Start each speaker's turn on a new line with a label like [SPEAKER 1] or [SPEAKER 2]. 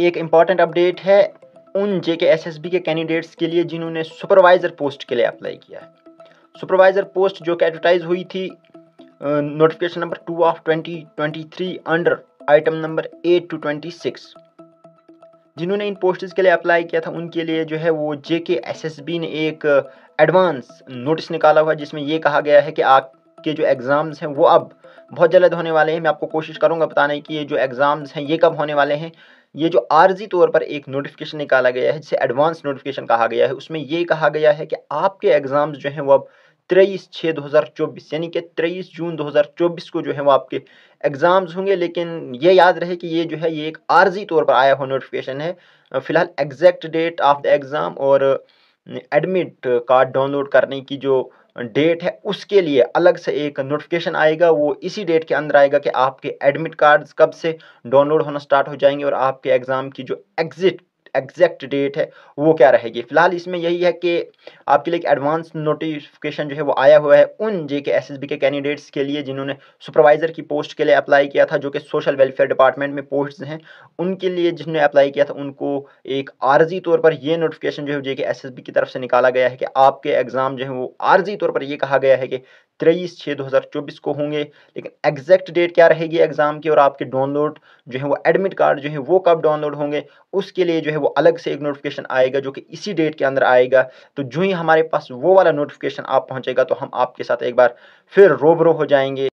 [SPEAKER 1] एक important update है उन J K S S B के कैंडिडेट्स के लिए जिन्होंने सुपरवाइज़र पोस्ट के लिए अप्लाई किया है सुपरवाइज़र पोस्ट जो कि एडवर्टाइज हुई थी notification number two of twenty twenty three under item number eight to twenty six जिन्होंने इन पोस्ट के लिए अप्लाई किया था उनके लिए जो है वो जे के एस एस बी ने एक एडवांस नोटिस निकाला हुआ जिसमें ये कहा गया है कि आपके जो एग्ज़ाम्स हैं वो अब बहुत जल्द होने वाले हैं मैं आपको कोशिश करूँगा बताने की ये जो एग्ज़ाम्स हैं ये कब होने वाले हैं ये जो आर्जी तौर पर एक नोटिफिकेशन निकाला गया है जिसे एडवांस नोटिफिकेशन कहा गया है उसमें ये कहा गया है कि आपके एग्ज़ाम्स जो हैं वो अब तेईस छः दो हज़ार चौबीस यानी कि तेईस जून दो हज़ार चौबीस को जो है वो आपके एग्ज़ाम्स होंगे लेकिन ये याद रहे कि ये जो है ये एक आर्जी तौर पर आया हुआ नोटिफिकेशन है फ़िलहाल exact date of the exam और एडमिट कार्ड डाउनलोड करने की जो डेट है उसके लिए अलग से एक नोटिफिकेशन आएगा वो इसी डेट के अंदर आएगा कि आपके एडमिट कार्ड्स कब से डाउनलोड होना स्टार्ट हो जाएंगे और आपके एग्ज़ाम की जो एग्ज़िट एग्जैक्ट डेट है वो क्या रहेगी फिलहाल इसमें यही है कि आपके लिए एक एडवांस नोटिफिकेशन जो है वो आया हुआ है उन जे के एस के कैंडिडेट्स के लिए जिन्होंने सुपरवाइज़र की पोस्ट के लिए अप्लाई किया था जो कि सोशल वेलफेयर डिपार्टमेंट में पोस्ट हैं उनके लिए जिन्होंने अप्लाई किया था उनको एक आर्जी तौर पर यह नोटिफिकेशन जो है जे के की तरफ से निकाला गया है कि आपके एग्ज़ाम जो है वो आर्जी तौर पर यह कहा गया है कि तेईस छः दो हज़ार चौबीस को होंगे लेकिन एग्जैक्ट डेट क्या रहेगी एग्ज़ाम की और आपके डाउनलोड जो है वो एडमिट कार्ड जो है वो कब डाउनलोड होंगे उसके लिए जो है वो अलग से एक नोटिफिकेशन आएगा जो कि इसी डेट के अंदर आएगा तो जो ही हमारे पास वो वाला नोटिफिकेशन आप पहुँचेगा तो हम आपके साथ एक बार फिर रोबरो हो जाएंगे